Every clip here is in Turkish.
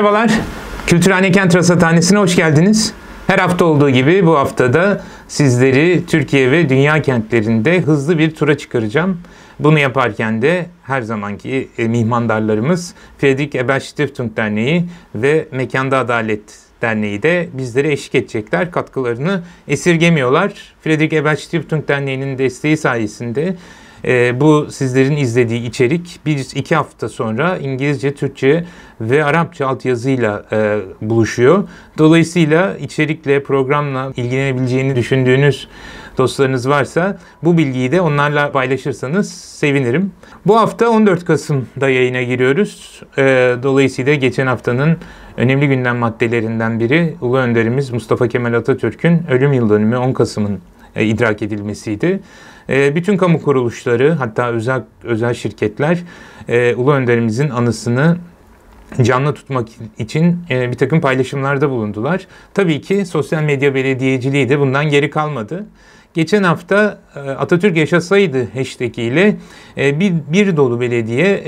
Merhabalar, Kültürhane Kent Rasathanesi'ne hoş geldiniz. Her hafta olduğu gibi bu haftada sizleri Türkiye ve dünya kentlerinde hızlı bir tura çıkaracağım. Bunu yaparken de her zamanki e, mihmandarlarımız Friedrich Ebel Stiftung Derneği ve Mekanda Adalet Derneği de bizlere eşlik edecekler. Katkılarını esirgemiyorlar. Friedrich Ebel Stiftung Derneği'nin desteği sayesinde e, bu sizlerin izlediği içerik bir iki hafta sonra İngilizce, Türkçe ve Arapça altyazıyla e, buluşuyor. Dolayısıyla içerikle, programla ilgilenebileceğini düşündüğünüz dostlarınız varsa bu bilgiyi de onlarla paylaşırsanız sevinirim. Bu hafta 14 Kasım'da yayına giriyoruz. E, dolayısıyla geçen haftanın önemli gündem maddelerinden biri Ulu Önderimiz Mustafa Kemal Atatürk'ün ölüm yıl dönümü 10 Kasım'ın e, idrak edilmesiydi. Ee, bütün kamu kuruluşları hatta özel özel şirketler e, Ulu Önderimizin anısını canlı tutmak için e, bir takım paylaşımlarda bulundular. Tabii ki sosyal medya belediyeciliği de bundan geri kalmadı. Geçen hafta e, Atatürk yaşasaydı hashtag ile bir, bir dolu belediye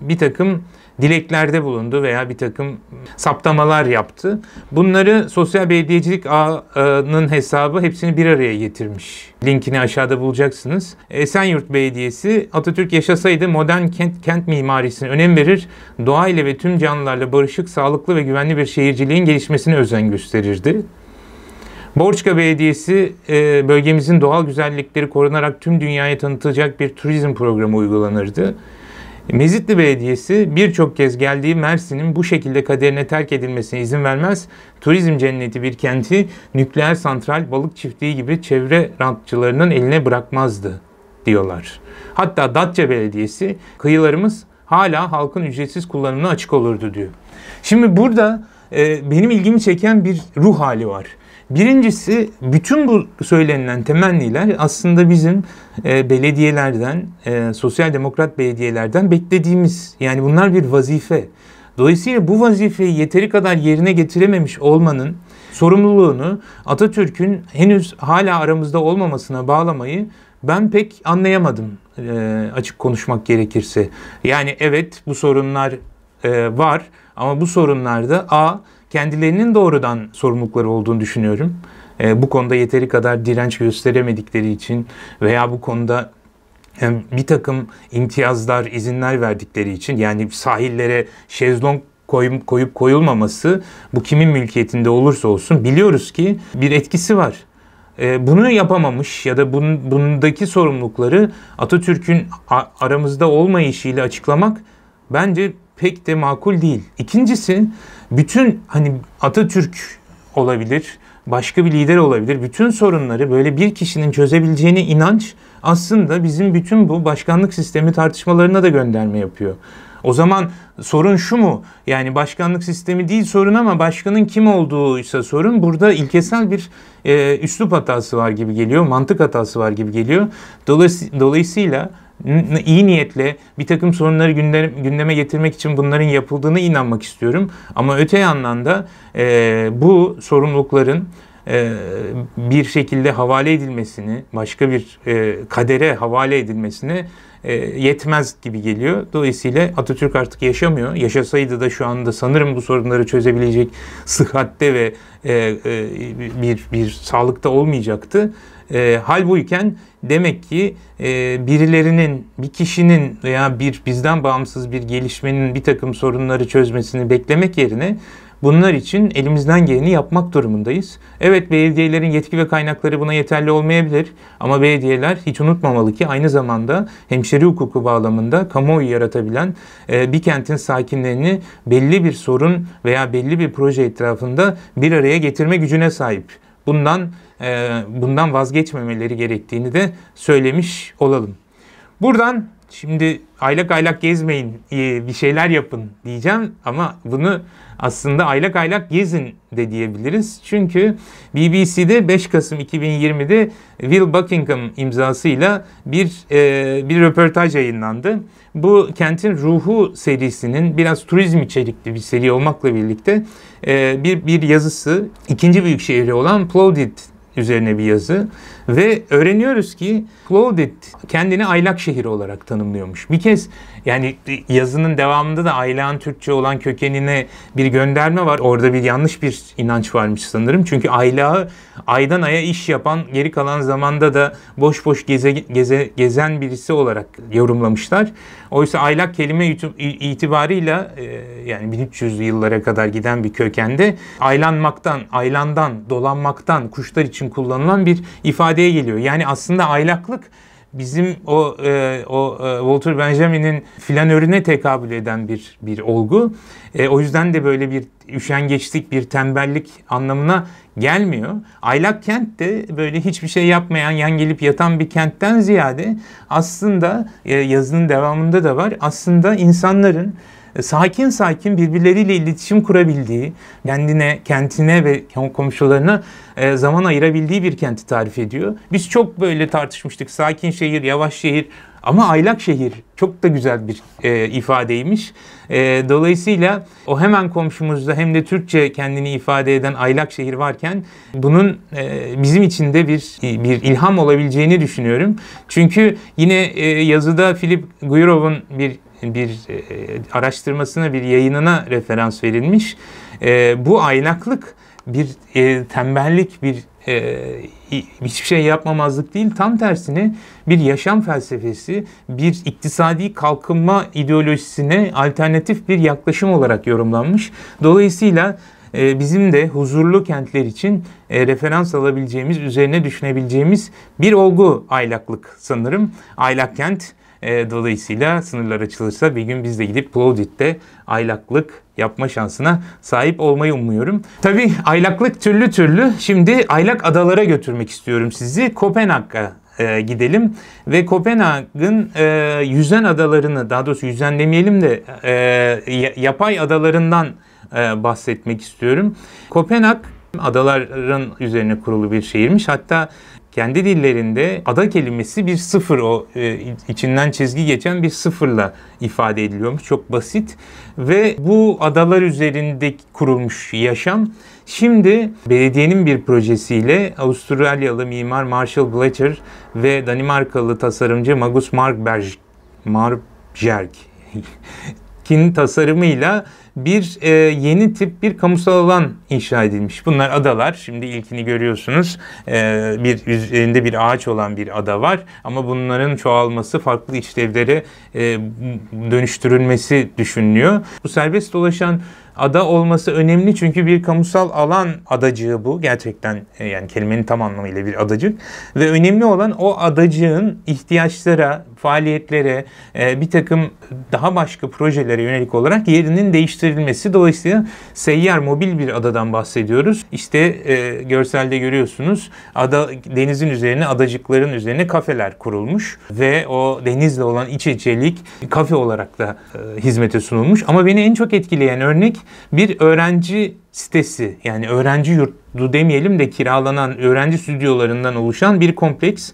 bir takım dileklerde bulundu veya bir takım saptamalar yaptı. Bunları sosyal belediyecilik ağının hesabı hepsini bir araya getirmiş. Linkini aşağıda bulacaksınız. Esenyurt Belediyesi Atatürk yaşasaydı modern kent, kent mimarisine önem verir, doğayla ve tüm canlılarla barışık, sağlıklı ve güvenli bir şehirciliğin gelişmesine özen gösterirdi. Borçka Belediyesi e, bölgemizin doğal güzellikleri korunarak tüm dünyaya tanıtılacak bir turizm programı uygulanırdı. Mezitli Belediyesi birçok kez geldiği Mersin'in bu şekilde kaderine terk edilmesine izin vermez. Turizm cenneti bir kenti nükleer santral balık çiftliği gibi çevre rantçılarının eline bırakmazdı diyorlar. Hatta Datça Belediyesi kıyılarımız hala halkın ücretsiz kullanımına açık olurdu diyor. Şimdi burada e, benim ilgimi çeken bir ruh hali var. Birincisi bütün bu söylenilen temenniler aslında bizim e, belediyelerden, e, sosyal demokrat belediyelerden beklediğimiz yani bunlar bir vazife. Dolayısıyla bu vazifeyi yeteri kadar yerine getirememiş olmanın sorumluluğunu Atatürk'ün henüz hala aramızda olmamasına bağlamayı ben pek anlayamadım e, açık konuşmak gerekirse. Yani evet bu sorunlar e, var ama bu sorunlarda A kendilerinin doğrudan sorumlulukları olduğunu düşünüyorum. E, bu konuda yeteri kadar direnç gösteremedikleri için veya bu konuda yani bir takım imtiyazlar, izinler verdikleri için yani sahillere şezlong koyup, koyup koyulmaması bu kimin mülkiyetinde olursa olsun biliyoruz ki bir etkisi var. E, bunu yapamamış ya da bun, bundaki sorumlulukları Atatürk'ün aramızda olmayışıyla açıklamak bence pek de makul değil. İkincisi bütün hani Atatürk olabilir, başka bir lider olabilir. Bütün sorunları böyle bir kişinin çözebileceğine inanç aslında bizim bütün bu başkanlık sistemi tartışmalarına da gönderme yapıyor. O zaman sorun şu mu? Yani başkanlık sistemi değil sorun ama başkanın kim olduğuysa sorun. Burada ilkesel bir e, üslup hatası var gibi geliyor, mantık hatası var gibi geliyor. Dolayısıyla iyi niyetle bir takım sorunları gündeme getirmek için bunların yapıldığını inanmak istiyorum. Ama öte yandan da e, bu sorumlulukların e, bir şekilde havale edilmesini, başka bir e, kadere havale edilmesini e, yetmez gibi geliyor. Dolayısıyla Atatürk artık yaşamıyor. Yaşasaydı da şu anda sanırım bu sorunları çözebilecek sıhhatte ve e, e, bir, bir sağlıkta olmayacaktı. E, hal buyken demek ki e, birilerinin, bir kişinin veya bir bizden bağımsız bir gelişmenin bir takım sorunları çözmesini beklemek yerine Bunlar için elimizden geleni yapmak durumundayız. Evet belediyelerin yetki ve kaynakları buna yeterli olmayabilir ama belediyeler hiç unutmamalı ki aynı zamanda hemşeri hukuku bağlamında kamuoyu yaratabilen e, bir kentin sakinlerini belli bir sorun veya belli bir proje etrafında bir araya getirme gücüne sahip. Bundan e, bundan vazgeçmemeleri gerektiğini de söylemiş olalım. Buradan şimdi aylak aylak gezmeyin, e, bir şeyler yapın diyeceğim ama bunu aslında aylak aylak gezin de diyebiliriz. Çünkü BBC'de 5 Kasım 2020'de Will Buckingham imzasıyla bir e, bir röportaj yayınlandı. Bu kentin ruhu serisinin biraz turizm içerikli bir seri olmakla birlikte e, bir bir yazısı ikinci büyük şehri olan Plovdiv üzerine bir yazı. Ve öğreniyoruz ki Claudette kendini aylak şehri olarak tanımlıyormuş. Bir kez yani yazının devamında da aylağın Türkçe olan kökenine bir gönderme var. Orada bir yanlış bir inanç varmış sanırım. Çünkü aylağı aydan aya iş yapan geri kalan zamanda da boş boş geze, geze, gezen birisi olarak yorumlamışlar. Oysa aylak kelime itibarıyla e, yani 1.300 yıllara kadar giden bir kökende aylanmaktan, aylandan, dolanmaktan kuşlar için kullanılan bir ifade ifadeye geliyor. Yani aslında aylaklık bizim o e, o e, Walter Benjamin'in flanörüne tekabül eden bir bir olgu. E, o yüzden de böyle bir üşengeçlik, bir tembellik anlamına gelmiyor. Aylak kent de böyle hiçbir şey yapmayan, yan gelip yatan bir kentten ziyade aslında e, yazının devamında da var. Aslında insanların e, sakin sakin birbirleriyle iletişim kurabildiği, kendine, kentine ve komşularına e, zaman ayırabildiği bir kenti tarif ediyor. Biz çok böyle tartışmıştık. Sakin şehir, yavaş şehir ama aylak şehir çok da güzel bir e, ifadeymiş. E, dolayısıyla o hemen komşumuzda hem de Türkçe kendini ifade eden aylak şehir varken bunun e, bizim için de bir e, bir ilham olabileceğini düşünüyorum. Çünkü yine e, yazıda Philip Guyrov'un bir bir e, araştırmasına, bir yayınına referans verilmiş. E, bu aynaklık bir e, tembellik, bir e, hiçbir şey yapmamazlık değil. Tam tersine bir yaşam felsefesi, bir iktisadi kalkınma ideolojisine alternatif bir yaklaşım olarak yorumlanmış. Dolayısıyla e, bizim de huzurlu kentler için e, referans alabileceğimiz, üzerine düşünebileceğimiz bir olgu aylaklık sanırım. Aylak kent e, dolayısıyla sınırlar açılırsa bir gün biz de gidip Plovdiv'de aylaklık yapma şansına sahip olmayı umuyorum. Tabii aylaklık türlü türlü. Şimdi aylak adalara götürmek istiyorum sizi. Kopenhag'a e, gidelim ve Kopenhag'ın e, yüzen adalarını daha doğrusu yüzen demeyelim de e, yapay adalarından e, bahsetmek istiyorum. Kopenhag adaların üzerine kurulu bir şehirmiş. Hatta kendi dillerinde ada kelimesi bir sıfır o e, içinden çizgi geçen bir sıfırla ifade ediliyormuş. Çok basit ve bu adalar üzerinde kurulmuş yaşam şimdi belediyenin bir projesiyle Avustralyalı mimar Marshall Bletcher ve Danimarkalı tasarımcı Magus Markberg Marberg kin tasarımıyla bir e, yeni tip bir kamusal alan inşa edilmiş. Bunlar adalar. Şimdi ilkini görüyorsunuz. E, bir üzerinde bir ağaç olan bir ada var ama bunların çoğalması farklı işlevlere e, dönüştürülmesi düşünülüyor. Bu serbest dolaşan ada olması önemli çünkü bir kamusal alan adacığı bu. Gerçekten e, yani kelimenin tam anlamıyla bir adacık. Ve önemli olan o adacığın ihtiyaçlara, faaliyetlere, e, bir takım daha başka projelere yönelik olarak yerinin değiştirilmesi. Dolayısıyla seyyar, mobil bir adadan bahsediyoruz. İşte e, görselde görüyorsunuz ada denizin üzerine, adacıkların üzerine kafeler kurulmuş ve o denizle olan iç içelik kafe olarak da hizmete sunulmuş. Ama beni en çok etkileyen örnek bir öğrenci sitesi yani öğrenci yurdu demeyelim de kiralanan öğrenci stüdyolarından oluşan bir kompleks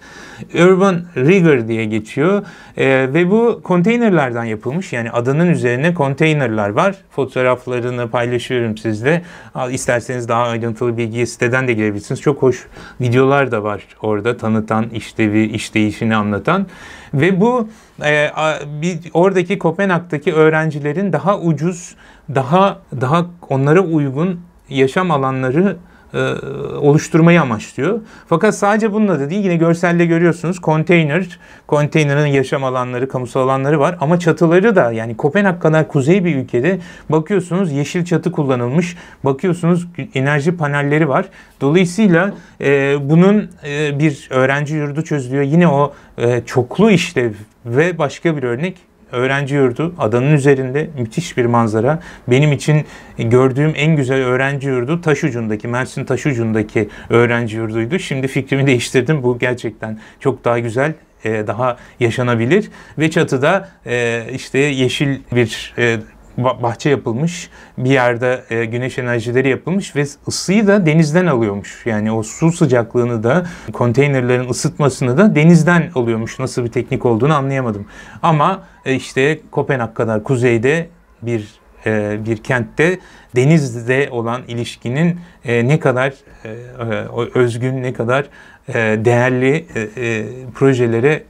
Urban Rigger diye geçiyor e, ve bu konteynerlerden yapılmış yani adanın üzerine konteynerler var fotoğraflarını paylaşıyorum sizle isterseniz daha ayrıntılı bilgiye siteden de girebilirsiniz çok hoş videolar da var orada tanıtan işlevi işleyişini anlatan ve bu e, a, bir, oradaki Kopenhag'daki öğrencilerin daha ucuz daha daha onlara uygun yaşam alanları e, oluşturmayı amaçlıyor. Fakat sadece bununla da değil yine görselde görüyorsunuz konteyner, konteynerin yaşam alanları, kamusal alanları var ama çatıları da yani Kopenhag kadar kuzey bir ülkede bakıyorsunuz yeşil çatı kullanılmış, bakıyorsunuz enerji panelleri var. Dolayısıyla e, bunun e, bir öğrenci yurdu çözülüyor. Yine o e, çoklu işlev ve başka bir örnek öğrenci yurdu adanın üzerinde müthiş bir manzara. Benim için gördüğüm en güzel öğrenci yurdu Taşucu'ndaki, Mersin Taşucu'ndaki öğrenci yurduydu. Şimdi fikrimi değiştirdim. Bu gerçekten çok daha güzel e, daha yaşanabilir ve çatıda e, işte yeşil bir e, bahçe yapılmış. Bir yerde e, güneş enerjileri yapılmış ve ısıyı da denizden alıyormuş. Yani o su sıcaklığını da konteynerlerin ısıtmasını da denizden alıyormuş. Nasıl bir teknik olduğunu anlayamadım. Ama e, işte Kopenhag kadar kuzeyde bir e, bir kentte denizde olan ilişkinin ne kadar özgün, ne kadar değerli projelere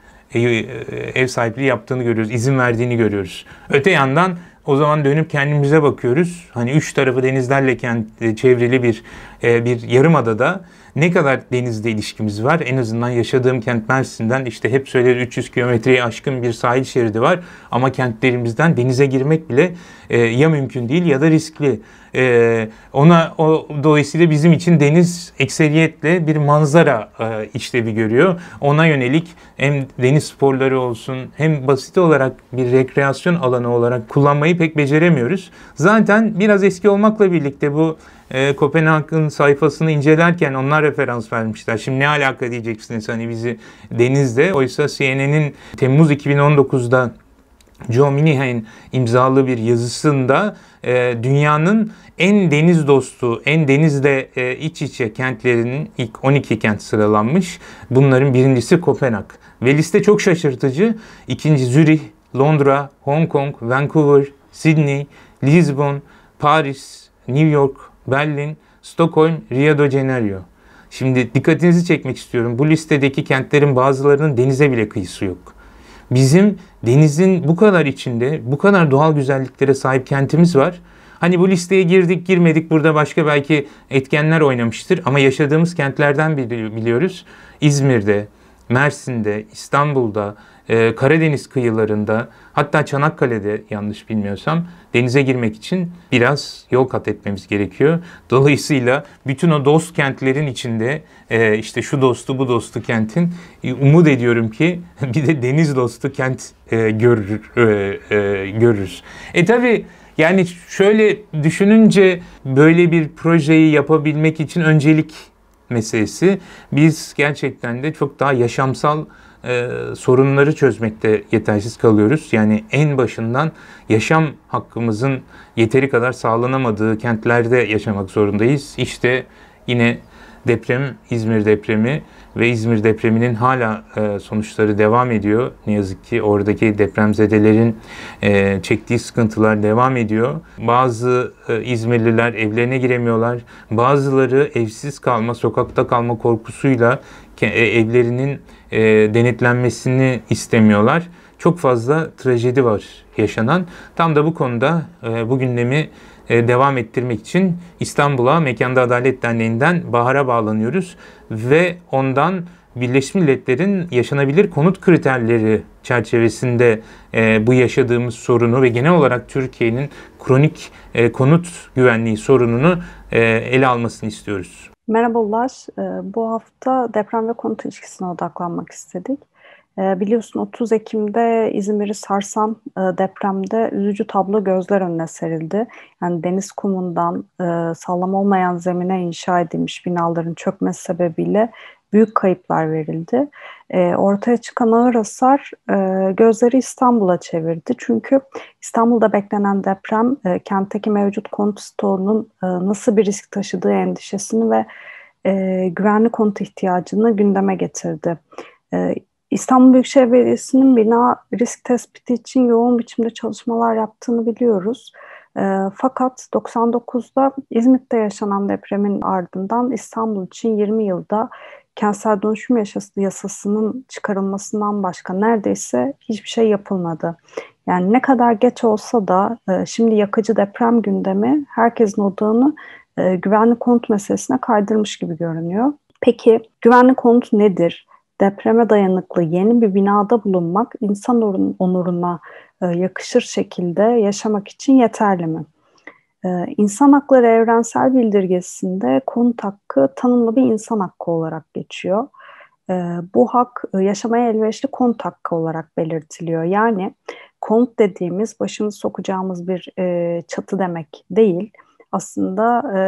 ev sahipliği yaptığını görüyoruz, izin verdiğini görüyoruz. Öte yandan o zaman dönüp kendimize bakıyoruz. Hani üç tarafı denizlerle kent, çevrili bir e, bir yarımadada ne kadar denizle ilişkimiz var? En azından yaşadığım kent Mersin'den işte hep söyleriz 300 kilometreyi aşkın bir sahil şeridi var. Ama kentlerimizden denize girmek bile e, ya mümkün değil ya da riskli. E, ona o, dolayısıyla bizim için deniz ekseriyetle bir manzara e, işlevi görüyor. Ona yönelik hem deniz sporları olsun hem basit olarak bir rekreasyon alanı olarak kullanmayı pek beceremiyoruz. Zaten biraz eski olmakla birlikte bu e, Kopenhag'ın sayfasını incelerken onlar referans vermişler. Şimdi ne alaka diyeceksiniz hani bizi denizde. Oysa CNN'in Temmuz 2019'da Joe Minahan imzalı bir yazısında e, dünyanın en deniz dostu, en denizde e, iç içe kentlerinin ilk 12 kent sıralanmış. Bunların birincisi Kopenhag. Ve liste çok şaşırtıcı. İkinci Zürih, Londra, Hong Kong, Vancouver, Sydney, Lisbon, Paris, New York, Berlin, Stockholm, Rio de Janeiro. Şimdi dikkatinizi çekmek istiyorum. Bu listedeki kentlerin bazılarının denize bile kıyısı yok. Bizim denizin bu kadar içinde, bu kadar doğal güzelliklere sahip kentimiz var. Hani bu listeye girdik girmedik burada başka belki etkenler oynamıştır ama yaşadığımız kentlerden biliyoruz. İzmir'de, Mersin'de, İstanbul'da, ee, Karadeniz kıyılarında hatta Çanakkale'de yanlış bilmiyorsam denize girmek için biraz yol kat etmemiz gerekiyor. Dolayısıyla bütün o dost kentlerin içinde e, işte şu dostu bu dostu kentin e, umut ediyorum ki bir de deniz dostu kent e, görür e, e, görürüz. E tabii yani şöyle düşününce böyle bir projeyi yapabilmek için öncelik meselesi. Biz gerçekten de çok daha yaşamsal e, sorunları çözmekte yetersiz kalıyoruz. Yani en başından yaşam hakkımızın yeteri kadar sağlanamadığı kentlerde yaşamak zorundayız. İşte yine deprem, İzmir depremi ve İzmir depreminin hala e, sonuçları devam ediyor. Ne yazık ki oradaki depremzedelerin e, çektiği sıkıntılar devam ediyor. Bazı e, İzmirliler evlerine giremiyorlar. Bazıları evsiz kalma, sokakta kalma korkusuyla e, evlerinin e, denetlenmesini istemiyorlar. Çok fazla trajedi var yaşanan. Tam da bu konuda e, bu gündemi e, devam ettirmek için İstanbul'a Mekanda Adalet Derneği'nden Bahar'a bağlanıyoruz ve ondan Birleşmiş Milletler'in yaşanabilir konut kriterleri çerçevesinde e, bu yaşadığımız sorunu ve genel olarak Türkiye'nin kronik e, konut güvenliği sorununu e, ele almasını istiyoruz. Merhabalar. Ee, bu hafta deprem ve konut ilişkisine odaklanmak istedik. Ee, biliyorsun 30 Ekim'de İzmir'i sarsan e, depremde üzücü tablo gözler önüne serildi. Yani deniz kumundan e, sağlam olmayan zemine inşa edilmiş binaların çökmesi sebebiyle büyük kayıplar verildi. E, ortaya çıkan ağır hasar e, gözleri İstanbul'a çevirdi. Çünkü İstanbul'da beklenen deprem e, kentteki mevcut konut stoğunun e, nasıl bir risk taşıdığı endişesini ve e, güvenli konut ihtiyacını gündeme getirdi. E, İstanbul Büyükşehir Belediyesi'nin bina risk tespiti için yoğun biçimde çalışmalar yaptığını biliyoruz. E, fakat 99'da İzmit'te yaşanan depremin ardından İstanbul için 20 yılda kentsel dönüşüm yasası, yasasının çıkarılmasından başka neredeyse hiçbir şey yapılmadı. Yani ne kadar geç olsa da e, şimdi yakıcı deprem gündemi herkesin odağını e, güvenli konut meselesine kaydırmış gibi görünüyor. Peki güvenli konut nedir? Depreme dayanıklı yeni bir binada bulunmak insan onuruna e, yakışır şekilde yaşamak için yeterli mi? Ee, insan Hakları Evrensel Bildirgesi'nde konut hakkı tanımlı bir insan hakkı olarak geçiyor. Ee, bu hak e, yaşamaya elverişli konut hakkı olarak belirtiliyor. Yani konut dediğimiz başını sokacağımız bir e, çatı demek değil. Aslında e,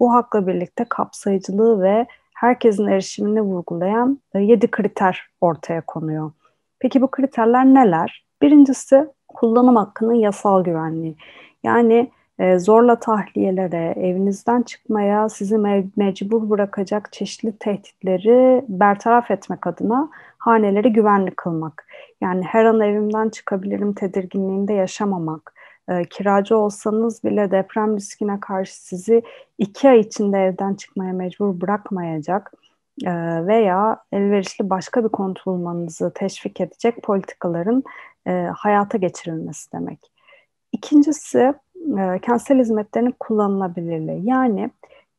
bu hakla birlikte kapsayıcılığı ve herkesin erişimini vurgulayan yedi kriter ortaya konuyor. Peki bu kriterler neler? Birincisi kullanım hakkının yasal güvenliği. Yani ee, zorla tahliyelere, evinizden çıkmaya sizi mecbur bırakacak çeşitli tehditleri bertaraf etmek adına haneleri güvenli kılmak. Yani her an evimden çıkabilirim tedirginliğinde yaşamamak. Ee, kiracı olsanız bile deprem riskine karşı sizi iki ay içinde evden çıkmaya mecbur bırakmayacak ee, veya elverişli başka bir kontrolmanızı teşvik edecek politikaların e, hayata geçirilmesi demek. İkincisi e, kentsel hizmetlerinin kullanılabilirliği. Yani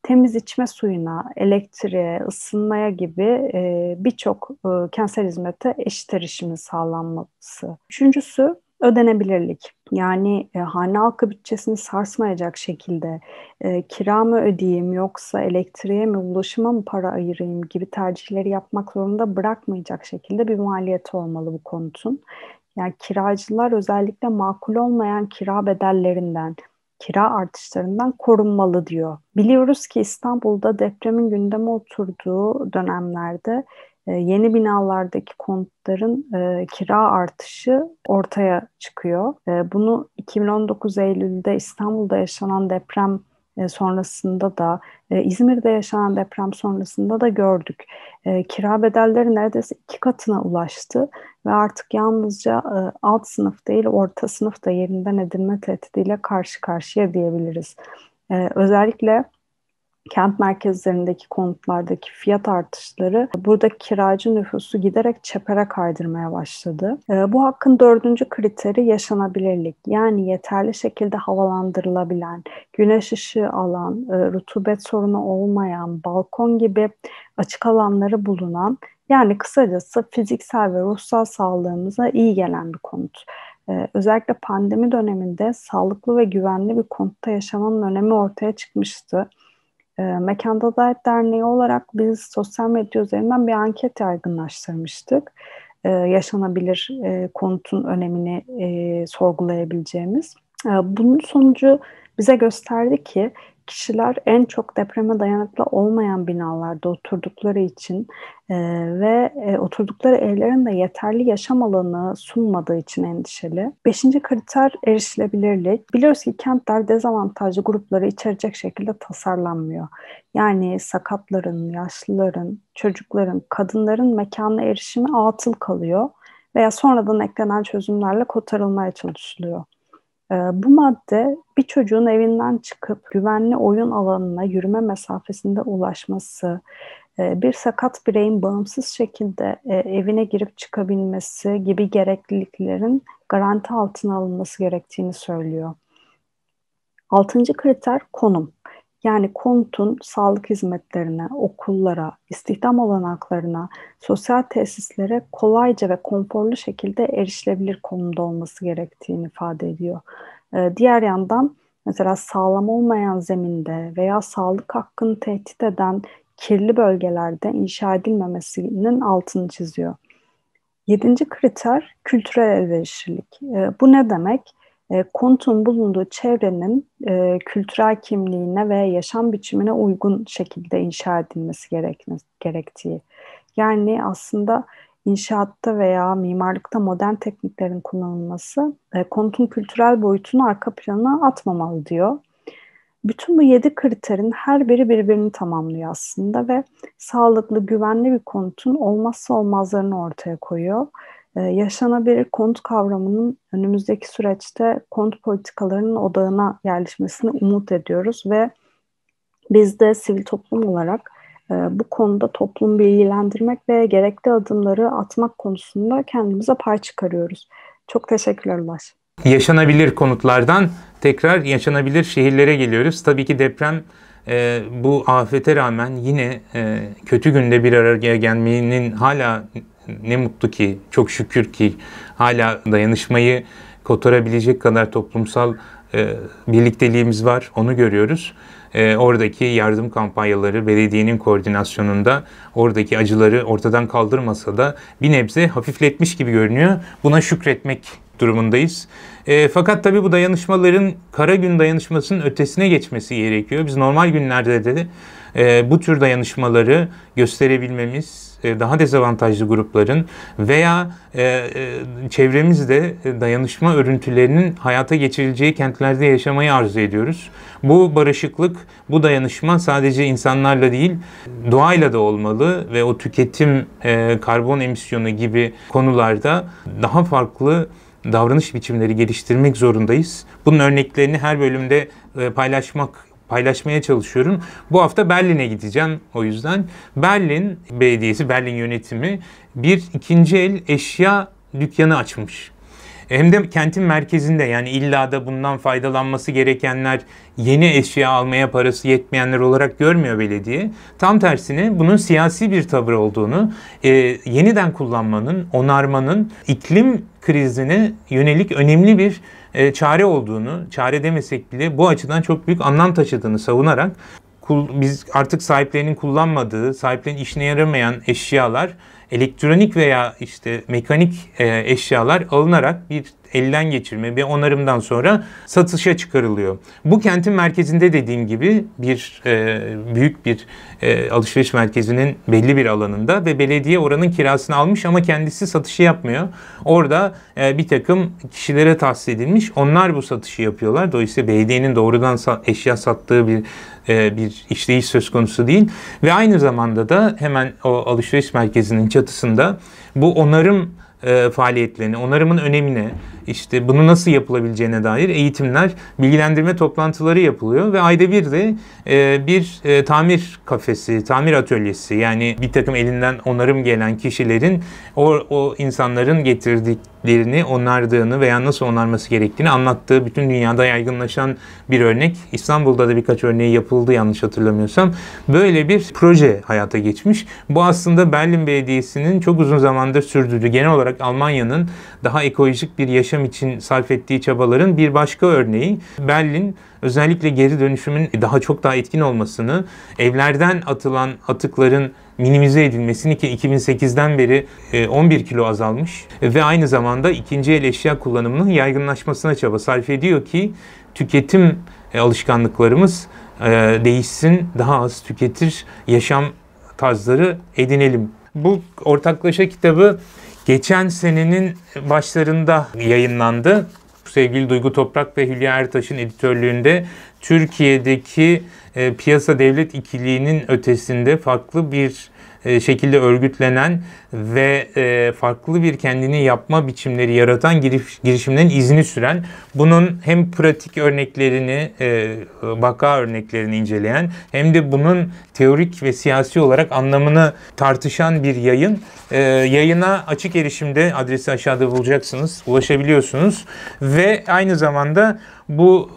temiz içme suyuna, elektriğe, ısınmaya gibi e, birçok e, kentsel hizmete eşit erişimin sağlanması. Üçüncüsü ödenebilirlik. Yani e, hane halkı bütçesini sarsmayacak şekilde e, kira mı ödeyeyim yoksa elektriğe mi ulaşıma mı para ayırayım gibi tercihleri yapmak zorunda bırakmayacak şekilde bir maliyeti olmalı bu konutun. Yani kiracılar özellikle makul olmayan kira bedellerinden, kira artışlarından korunmalı diyor. Biliyoruz ki İstanbul'da depremin gündeme oturduğu dönemlerde e, yeni binalardaki konutların e, kira artışı ortaya çıkıyor. E, bunu 2019 Eylül'de İstanbul'da yaşanan deprem e, sonrasında da e, İzmir'de yaşanan deprem sonrasında da gördük. E, kira bedelleri neredeyse iki katına ulaştı ve artık yalnızca alt sınıf değil orta sınıf da yerinden edilme tehdidiyle karşı karşıya diyebiliriz. Özellikle kent merkezlerindeki konutlardaki fiyat artışları burada kiracı nüfusu giderek çepere kaydırmaya başladı. Ee, bu hakkın dördüncü kriteri yaşanabilirlik. Yani yeterli şekilde havalandırılabilen, güneş ışığı alan, e, rutubet sorunu olmayan, balkon gibi açık alanları bulunan yani kısacası fiziksel ve ruhsal sağlığımıza iyi gelen bir konut. Ee, özellikle pandemi döneminde sağlıklı ve güvenli bir konutta yaşamanın önemi ortaya çıkmıştı. E, Mekanda Dayet Derneği olarak biz sosyal medya üzerinden bir anket yaygınlaştırmıştık. E, yaşanabilir e, konutun önemini e, sorgulayabileceğimiz. E, bunun sonucu bize gösterdi ki kişiler en çok depreme dayanıklı olmayan binalarda oturdukları için e, ve e, oturdukları evlerin de yeterli yaşam alanı sunmadığı için endişeli. Beşinci kriter erişilebilirlik. Biliyoruz ki kentler dezavantajlı grupları içerecek şekilde tasarlanmıyor. Yani sakatların, yaşlıların, çocukların, kadınların mekana erişimi atıl kalıyor veya sonradan eklenen çözümlerle kotarılmaya çalışılıyor. Ee, bu madde bir çocuğun evinden çıkıp güvenli oyun alanına yürüme mesafesinde ulaşması, e, bir sakat bireyin bağımsız şekilde e, evine girip çıkabilmesi gibi gerekliliklerin garanti altına alınması gerektiğini söylüyor. Altıncı kriter konum. Yani konutun sağlık hizmetlerine, okullara, istihdam olanaklarına, sosyal tesislere kolayca ve konforlu şekilde erişilebilir konumda olması gerektiğini ifade ediyor. Ee, diğer yandan mesela sağlam olmayan zeminde veya sağlık hakkını tehdit eden kirli bölgelerde inşa edilmemesinin altını çiziyor. Yedinci kriter kültürel elverişlilik. Ee, bu ne demek? e, konutun bulunduğu çevrenin e, kültürel kimliğine ve yaşam biçimine uygun şekilde inşa edilmesi gerekme, gerektiği. Yani aslında inşaatta veya mimarlıkta modern tekniklerin kullanılması e, konutun kültürel boyutunu arka plana atmamalı diyor. Bütün bu yedi kriterin her biri birbirini tamamlıyor aslında ve sağlıklı, güvenli bir konutun olmazsa olmazlarını ortaya koyuyor. Ee, yaşanabilir konut kavramının önümüzdeki süreçte konut politikalarının odağına yerleşmesini umut ediyoruz ve biz de sivil toplum olarak e, bu konuda toplum bilgilendirmek ve gerekli adımları atmak konusunda kendimize pay çıkarıyoruz. Çok teşekkürler Ulaş. Yaşanabilir konutlardan tekrar yaşanabilir şehirlere geliyoruz. Tabii ki deprem e, bu afete rağmen yine e, kötü günde bir araya gelmenin hala ne mutlu ki, çok şükür ki hala dayanışmayı kotarabilecek kadar toplumsal e, birlikteliğimiz var. Onu görüyoruz. E, oradaki yardım kampanyaları belediyenin koordinasyonunda oradaki acıları ortadan kaldırmasa da bir nebze hafifletmiş gibi görünüyor. Buna şükretmek durumundayız. E, fakat tabii bu dayanışmaların kara gün dayanışmasının ötesine geçmesi gerekiyor. Biz normal günlerde de e, bu tür dayanışmaları gösterebilmemiz, e, daha dezavantajlı grupların veya e, e çevremizde dayanışma örüntülerinin hayata geçirileceği kentlerde yaşamayı arzu ediyoruz. Bu barışıklık, bu dayanışma sadece insanlarla değil, doğayla da olmalı ve o tüketim, e, karbon emisyonu gibi konularda daha farklı davranış biçimleri geliştirmek zorundayız. Bunun örneklerini her bölümde e, paylaşmak paylaşmaya çalışıyorum. Bu hafta Berlin'e gideceğim o yüzden. Berlin Belediyesi, Berlin yönetimi bir ikinci el eşya dükkanı açmış. E, hem de kentin merkezinde yani illa da bundan faydalanması gerekenler yeni eşya almaya parası yetmeyenler olarak görmüyor belediye. Tam tersine bunun siyasi bir tavır olduğunu, e, yeniden kullanmanın, onarmanın iklim krizine yönelik önemli bir e, çare olduğunu, çare demesek bile bu açıdan çok büyük anlam taşıdığını savunarak biz artık sahiplerinin kullanmadığı, sahiplerin işine yaramayan eşyalar elektronik veya işte mekanik e, eşyalar alınarak bir elden geçirme bir onarımdan sonra satışa çıkarılıyor. Bu kentin merkezinde dediğim gibi bir e, büyük bir e, alışveriş merkezinin belli bir alanında ve belediye oranın kirasını almış ama kendisi satışı yapmıyor. Orada e, bir takım kişilere tahsis edilmiş. Onlar bu satışı yapıyorlar. Dolayısıyla belediyenin doğrudan sat, eşya sattığı bir e, bir işleyiş söz konusu değil ve aynı zamanda da hemen o alışveriş merkezinin çatı çatısında bu onarım e, faaliyetlerini, onarımın önemine, işte bunu nasıl yapılabileceğine dair eğitimler, bilgilendirme toplantıları yapılıyor ve ayda bir de e, bir e, tamir kafesi, tamir atölyesi yani bir takım elinden onarım gelen kişilerin o, o insanların getirdiklerini, onardığını veya nasıl onarması gerektiğini anlattığı bütün dünyada yaygınlaşan bir örnek. İstanbul'da da birkaç örneği yapıldı yanlış hatırlamıyorsam. Böyle bir proje hayata geçmiş. Bu aslında Berlin Belediyesi'nin çok uzun zamandır sürdürdüğü genel olarak özellikle Almanya'nın daha ekolojik bir yaşam için sarf ettiği çabaların bir başka örneği Berlin özellikle geri dönüşümün daha çok daha etkin olmasını, evlerden atılan atıkların minimize edilmesini ki 2008'den beri 11 e, kilo azalmış ve aynı zamanda ikinci el eşya kullanımının yaygınlaşmasına çaba sarf ediyor ki tüketim e, alışkanlıklarımız e, değişsin, daha az tüketir, yaşam tarzları edinelim. Bu ortaklaşa kitabı Geçen senenin başlarında yayınlandı. Sevgili Duygu Toprak ve Hülya Ertaş'ın editörlüğünde Türkiye'deki e, piyasa devlet ikiliğinin ötesinde farklı bir e, şekilde örgütlenen ve e, farklı bir kendini yapma biçimleri yaratan girişimlerin izini süren, bunun hem pratik örneklerini, e, vaka örneklerini inceleyen hem de bunun teorik ve siyasi olarak anlamını tartışan bir yayın. E, yayına açık erişimde adresi aşağıda bulacaksınız, ulaşabiliyorsunuz ve aynı zamanda bu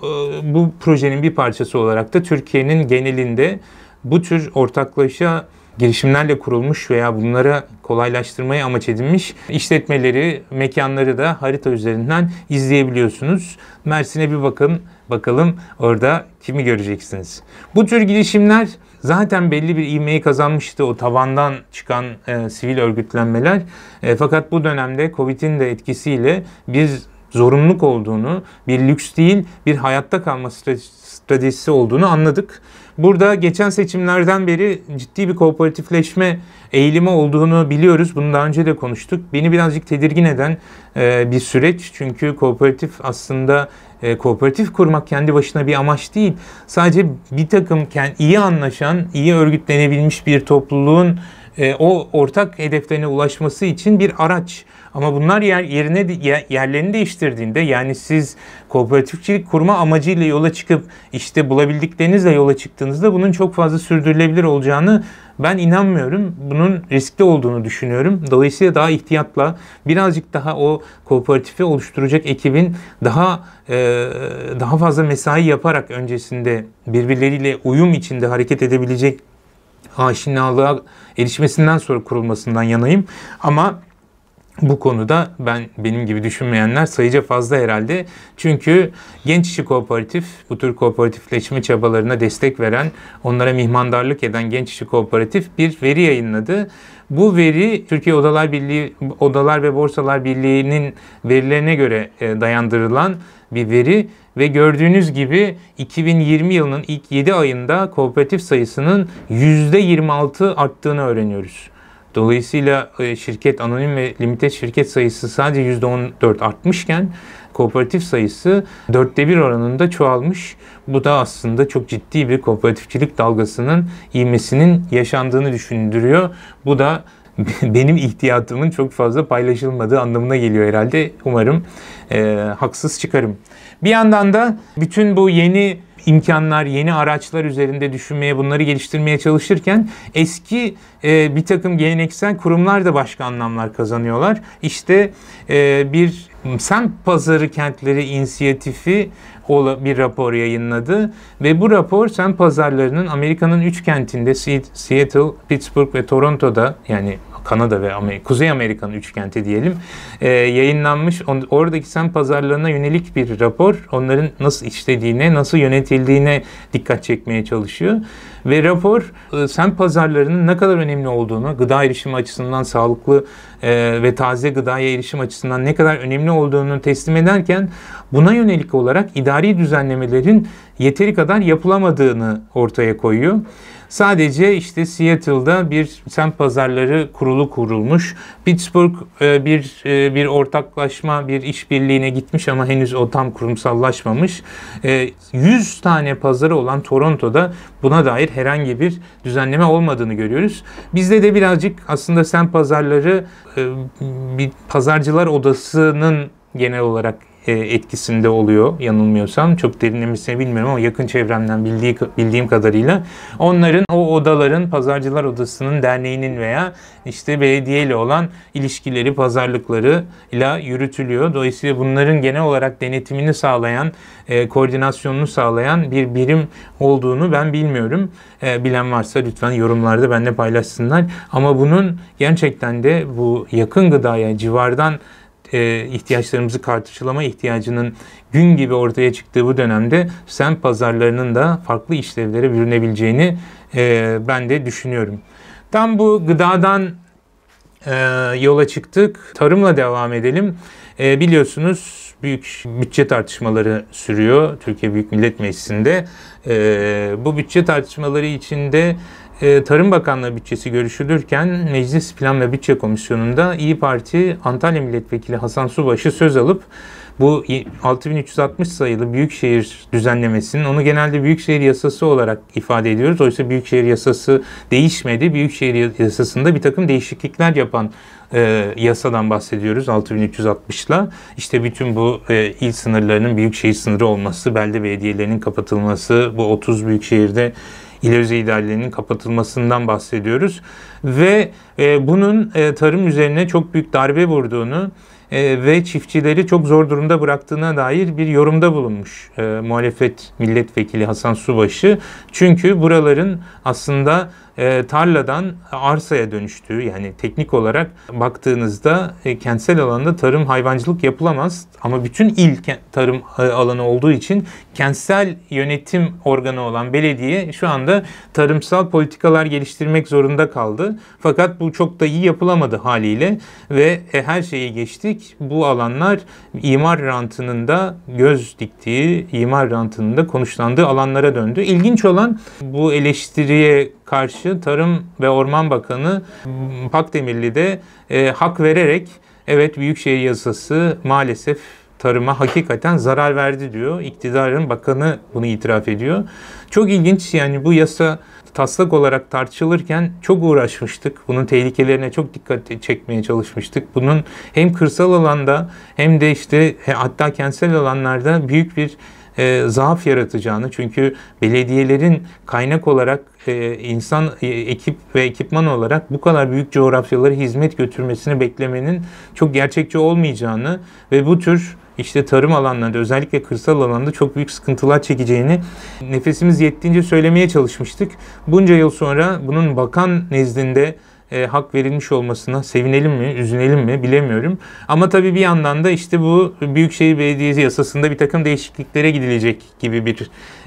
bu projenin bir parçası olarak da Türkiye'nin genelinde bu tür ortaklaşa girişimlerle kurulmuş veya bunlara kolaylaştırmayı amaç edinmiş işletmeleri, mekanları da harita üzerinden izleyebiliyorsunuz. Mersin'e bir bakın, bakalım orada kimi göreceksiniz. Bu tür girişimler zaten belli bir ivmeyi kazanmıştı o tavandan çıkan e, sivil örgütlenmeler. E, fakat bu dönemde Covid'in de etkisiyle bir zorunluluk olduğunu, bir lüks değil bir hayatta kalma stratejisi olduğunu anladık. Burada geçen seçimlerden beri ciddi bir kooperatifleşme eğilimi olduğunu biliyoruz. Bunu daha önce de konuştuk. Beni birazcık tedirgin eden e, bir süreç. Çünkü kooperatif aslında e, kooperatif kurmak kendi başına bir amaç değil. Sadece bir takım iyi anlaşan, iyi örgütlenebilmiş bir topluluğun e, o ortak hedeflerine ulaşması için bir araç. Ama bunlar yer, yerine yerlerini değiştirdiğinde yani siz kooperatifçilik kurma amacıyla yola çıkıp işte bulabildiklerinizle yola çıktığınızda bunun çok fazla sürdürülebilir olacağını ben inanmıyorum. Bunun riskli olduğunu düşünüyorum. Dolayısıyla daha ihtiyatla birazcık daha o kooperatifi oluşturacak ekibin daha e, daha fazla mesai yaparak öncesinde birbirleriyle uyum içinde hareket edebilecek aşinalığa erişmesinden sonra kurulmasından yanayım. Ama bu konuda ben benim gibi düşünmeyenler sayıca fazla herhalde. Çünkü Genç İşi Kooperatif bu tür kooperatifleşme çabalarına destek veren, onlara mihmandarlık eden Genç İşi Kooperatif bir veri yayınladı. Bu veri Türkiye Odalar Birliği Odalar ve Borsalar Birliği'nin verilerine göre e, dayandırılan bir veri ve gördüğünüz gibi 2020 yılının ilk 7 ayında kooperatif sayısının %26 arttığını öğreniyoruz. Dolayısıyla e, şirket anonim ve limited şirket sayısı sadece %14 artmışken kooperatif sayısı dörtte bir oranında çoğalmış. Bu da aslında çok ciddi bir kooperatifçilik dalgasının iğmesinin yaşandığını düşündürüyor. Bu da benim ihtiyatımın çok fazla paylaşılmadığı anlamına geliyor herhalde. Umarım e, haksız çıkarım. Bir yandan da bütün bu yeni imkanlar, yeni araçlar üzerinde düşünmeye, bunları geliştirmeye çalışırken eski e, bir takım geleneksel kurumlar da başka anlamlar kazanıyorlar. İşte e, bir semt pazarı kentleri inisiyatifi bir rapor yayınladı ve bu rapor semt pazarlarının Amerika'nın üç kentinde Seattle, Pittsburgh ve Toronto'da yani Kanada ve Amerika, Kuzey Amerika'nın üçkenti diyelim e, yayınlanmış. On, oradaki sen pazarlarına yönelik bir rapor onların nasıl işlediğine, nasıl yönetildiğine dikkat çekmeye çalışıyor. Ve rapor e, sen pazarlarının ne kadar önemli olduğunu, gıda erişimi açısından sağlıklı e, ve taze gıdaya erişim açısından ne kadar önemli olduğunu teslim ederken buna yönelik olarak idari düzenlemelerin yeteri kadar yapılamadığını ortaya koyuyor. Sadece işte Seattle'da bir sen pazarları kurulu kurulmuş. Pittsburgh e, bir e, bir ortaklaşma, bir işbirliğine gitmiş ama henüz o tam kurumsallaşmamış. 100 e, tane pazarı olan Toronto'da buna dair herhangi bir düzenleme olmadığını görüyoruz. Bizde de birazcık aslında sen pazarları bir pazarcılar odasının genel olarak e, etkisinde oluyor yanılmıyorsam. Çok derinlemesine bilmiyorum ama yakın çevremden bildiği, bildiğim kadarıyla. Onların o odaların Pazarcılar Odası'nın derneğinin veya işte belediyeyle olan ilişkileri, pazarlıkları ile yürütülüyor. Dolayısıyla bunların genel olarak denetimini sağlayan, e, koordinasyonunu sağlayan bir birim olduğunu ben bilmiyorum. E, bilen varsa lütfen yorumlarda benimle paylaşsınlar. Ama bunun gerçekten de bu yakın gıdaya civardan e, ihtiyaçlarımızı karşılama ihtiyacının gün gibi ortaya çıktığı bu dönemde sen pazarlarının da farklı işlevlere bürünebileceğini e, ben de düşünüyorum. Tam bu gıdadan e, yola çıktık. Tarımla devam edelim. E, biliyorsunuz büyük bütçe tartışmaları sürüyor Türkiye Büyük Millet Meclisi'nde. E, bu bütçe tartışmaları içinde e, Tarım Bakanlığı bütçesi görüşülürken Meclis Plan ve Bütçe Komisyonu'nda İyi Parti Antalya Milletvekili Hasan Subaşı söz alıp bu 6360 sayılı Büyükşehir düzenlemesinin onu genelde Büyükşehir Yasası olarak ifade ediyoruz. Oysa Büyükşehir Yasası değişmedi. Büyükşehir Yasası'nda bir takım değişiklikler yapan e, yasadan bahsediyoruz 6360'la. İşte bütün bu e, il sınırlarının büyükşehir sınırı olması, belde belediyelerinin kapatılması, bu 30 büyükşehirde şehirde İleri liderliğinin kapatılmasından bahsediyoruz. Ve e, bunun e, tarım üzerine çok büyük darbe vurduğunu e, ve çiftçileri çok zor durumda bıraktığına dair bir yorumda bulunmuş e, muhalefet milletvekili Hasan Subaşı. Çünkü buraların aslında e, tarladan arsaya dönüştüğü yani teknik olarak baktığınızda e, kentsel alanda tarım hayvancılık yapılamaz ama bütün il tarım e, alanı olduğu için kentsel yönetim organı olan belediye şu anda tarımsal politikalar geliştirmek zorunda kaldı. Fakat bu çok da iyi yapılamadı haliyle ve her şeyi geçtik. Bu alanlar imar rantının da göz diktiği, imar rantının da konuşlandığı alanlara döndü. İlginç olan bu eleştiriye karşı Tarım ve Orman Bakanı Pakdemirli de e, hak vererek evet Büyükşehir Yasası maalesef tarıma hakikaten zarar verdi diyor. İktidarın bakanı bunu itiraf ediyor. Çok ilginç yani bu yasa taslak olarak tartışılırken çok uğraşmıştık. Bunun tehlikelerine çok dikkat çekmeye çalışmıştık. Bunun hem kırsal alanda hem de işte hatta kentsel alanlarda büyük bir e, zaaf yaratacağını çünkü belediyelerin kaynak olarak e, insan e, ekip ve ekipman olarak bu kadar büyük coğrafyalara hizmet götürmesini beklemenin çok gerçekçi olmayacağını ve bu tür işte tarım alanlarında özellikle kırsal alanda çok büyük sıkıntılar çekeceğini nefesimiz yettiğince söylemeye çalışmıştık. Bunca yıl sonra bunun bakan nezdinde e, hak verilmiş olmasına sevinelim mi, üzünelim mi bilemiyorum. Ama tabii bir yandan da işte bu Büyükşehir Belediyesi yasasında bir takım değişikliklere gidilecek gibi bir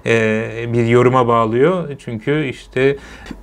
e, bir yoruma bağlıyor. Çünkü işte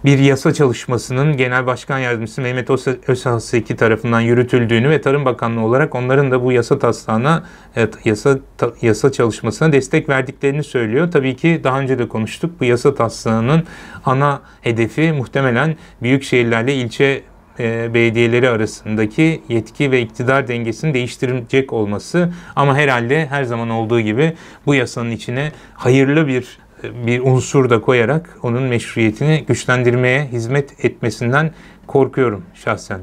bir yasa çalışmasının Genel Başkan Yardımcısı Mehmet Özhanseki tarafından yürütüldüğünü ve Tarım Bakanlığı olarak onların da bu yasa taslağına e, yasa yasa çalışmasına destek verdiklerini söylüyor. Tabii ki daha önce de konuştuk. Bu yasa taslağının ana hedefi muhtemelen büyük şehirlerle ilçe e, belediyeleri arasındaki yetki ve iktidar dengesini değiştirecek olması ama herhalde her zaman olduğu gibi bu yasanın içine hayırlı bir bir unsur da koyarak onun meşruiyetini güçlendirmeye hizmet etmesinden korkuyorum şahsen.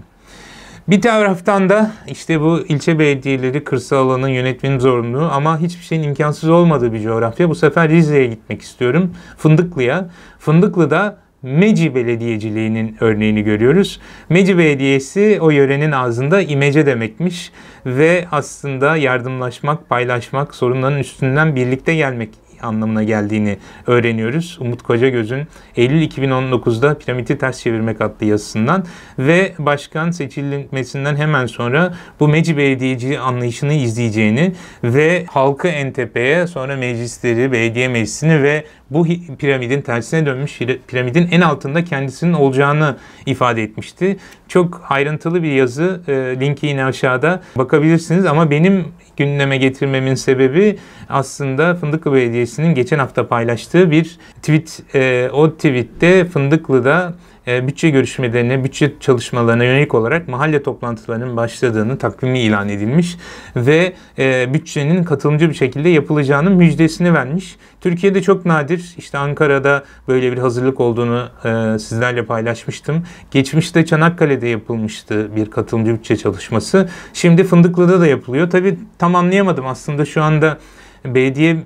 Bir taraftan da işte bu ilçe belediyeleri kırsal alanın yönetmenin zorunluluğu ama hiçbir şeyin imkansız olmadığı bir coğrafya. Bu sefer Rize'ye gitmek istiyorum. Fındıklı'ya. Fındıklı'da Meci Belediyeciliği'nin örneğini görüyoruz. Meci Belediyesi o yörenin ağzında imece demekmiş ve aslında yardımlaşmak, paylaşmak, sorunların üstünden birlikte gelmek anlamına geldiğini öğreniyoruz. Umut Kocagöz'ün Eylül 2019'da Piramidi Ters Çevirmek adlı yazısından ve başkan seçilmesinden hemen sonra bu meci belediyeci anlayışını izleyeceğini ve halkı Entepe'ye sonra meclisleri, belediye meclisini ve bu piramidin tersine dönmüş piramidin en altında kendisinin olacağını ifade etmişti. Çok ayrıntılı bir yazı. E, linki yine aşağıda bakabilirsiniz ama benim gündeme getirmemin sebebi aslında Fındıklı Belediyesi Belediyesi'nin geçen hafta paylaştığı bir tweet. E, o tweette Fındıklı'da e, bütçe görüşmelerine, bütçe çalışmalarına yönelik olarak mahalle toplantılarının başladığını takvimi ilan edilmiş ve e, bütçenin katılımcı bir şekilde yapılacağının müjdesini vermiş. Türkiye'de çok nadir, işte Ankara'da böyle bir hazırlık olduğunu e, sizlerle paylaşmıştım. Geçmişte Çanakkale'de yapılmıştı bir katılımcı bütçe çalışması. Şimdi Fındıklı'da da yapılıyor. Tabii tam anlayamadım aslında şu anda belediye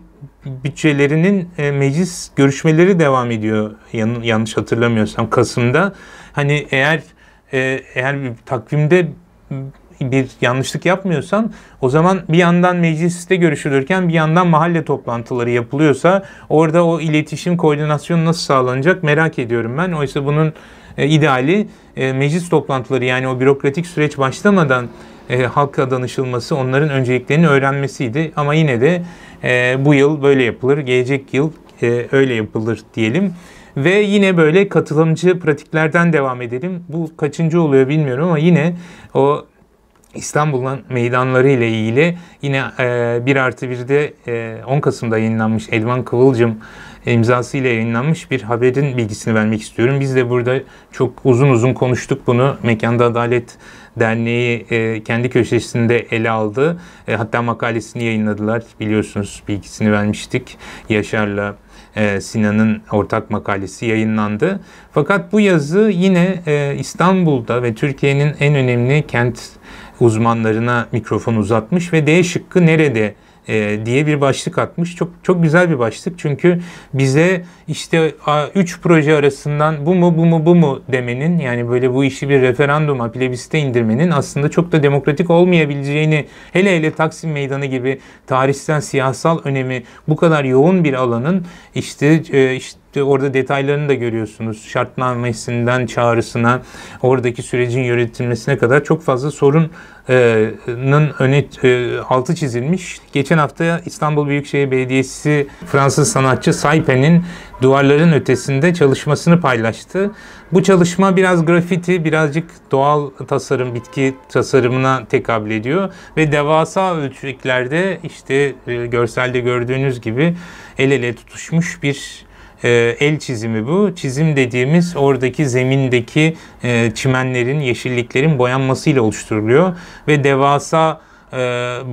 bütçelerinin e, meclis görüşmeleri devam ediyor yan, yanlış hatırlamıyorsam Kasım'da. Hani eğer e, eğer bir takvimde bir yanlışlık yapmıyorsan o zaman bir yandan mecliste görüşülürken bir yandan mahalle toplantıları yapılıyorsa orada o iletişim koordinasyon nasıl sağlanacak merak ediyorum ben. Oysa bunun e, ideali e, meclis toplantıları yani o bürokratik süreç başlamadan e, halka danışılması, onların önceliklerini öğrenmesiydi. Ama yine de e, bu yıl böyle yapılır, gelecek yıl e, öyle yapılır diyelim. Ve yine böyle katılımcı pratiklerden devam edelim. Bu kaçıncı oluyor bilmiyorum ama yine o İstanbul'un meydanları ile ilgili yine e, 1 artı 1'de e, 10 Kasım'da yayınlanmış Elvan Kıvılcım imzası ile yayınlanmış bir haberin bilgisini vermek istiyorum. Biz de burada çok uzun uzun konuştuk bunu. Mekanda Adalet Derneği e, kendi köşesinde ele aldı. E, hatta makalesini yayınladılar. Biliyorsunuz bilgisini vermiştik Yaşar'la. E, Sinan'ın ortak makalesi yayınlandı. Fakat bu yazı yine e, İstanbul'da ve Türkiye'nin en önemli kent uzmanlarına mikrofon uzatmış ve D şıkkı nerede e, diye bir başlık atmış. Çok çok güzel bir başlık çünkü bize işte a, üç proje arasından bu mu bu mu bu mu demenin yani böyle bu işi bir referanduma plebisite indirmenin aslında çok da demokratik olmayabileceğini hele hele Taksim Meydanı gibi tarihsel siyasal önemi bu kadar yoğun bir alanın işte, e, işte orada detaylarını da görüyorsunuz. Şartnamesinden çağrısına, oradaki sürecin yönetilmesine kadar çok fazla sorunun e, öne e, altı çizilmiş. Geçen hafta İstanbul Büyükşehir Belediyesi Fransız sanatçı Saypen'in duvarların ötesinde çalışmasını paylaştı. Bu çalışma biraz grafiti, birazcık doğal tasarım, bitki tasarımına tekabül ediyor ve devasa ölçeklerde işte e, görselde gördüğünüz gibi el ele tutuşmuş bir e, el çizimi bu. Çizim dediğimiz oradaki zemindeki e, çimenlerin, yeşilliklerin boyanmasıyla oluşturuluyor ve devasa e,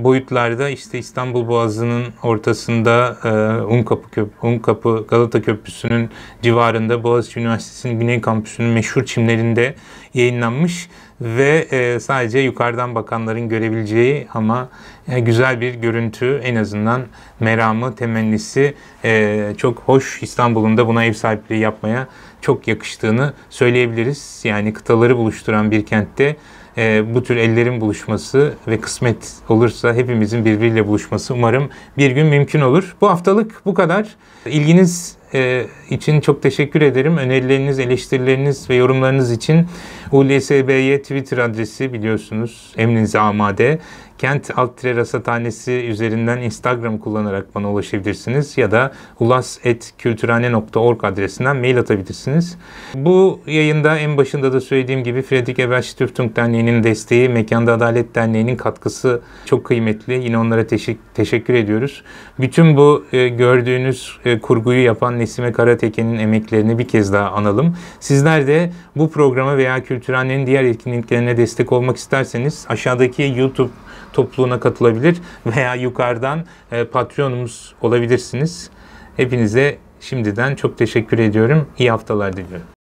boyutlarda işte İstanbul Boğazı'nın ortasında e, Unkapı, Köp Unkapı Galata Köprüsü'nün civarında Boğaziçi Üniversitesi'nin Güney Kampüsü'nün meşhur çimlerinde yayınlanmış ve e, sadece yukarıdan bakanların görebileceği ama e, güzel bir görüntü en azından meramı, temennisi e, çok hoş İstanbul'un da buna ev sahipliği yapmaya çok yakıştığını söyleyebiliriz. Yani kıtaları buluşturan bir kentte e, bu tür ellerin buluşması ve kısmet olursa hepimizin birbiriyle buluşması umarım bir gün mümkün olur. Bu haftalık bu kadar. İlginiz e, için çok teşekkür ederim. Önerileriniz, eleştirileriniz ve yorumlarınız için ULSB'ye Twitter adresi biliyorsunuz emrinize amade Kent Alt Tire Rasathanesi üzerinden Instagram kullanarak bana ulaşabilirsiniz ya da ulas.kültürhane.org adresinden mail atabilirsiniz. Bu yayında en başında da söylediğim gibi Fredrik Ebel Stiftung Derneği'nin desteği, Mekanda Adalet Derneği'nin katkısı çok kıymetli. Yine onlara teşek teşekkür ediyoruz. Bütün bu e, gördüğünüz e, kurguyu yapan Nesime Karateke'nin emeklerini bir kez daha analım. Sizler de bu programa veya Kültürhane'nin diğer etkinliklerine destek olmak isterseniz aşağıdaki YouTube topluluğuna katılabilir veya yukarıdan e, patronumuz olabilirsiniz. Hepinize şimdiden çok teşekkür ediyorum. İyi haftalar diliyorum.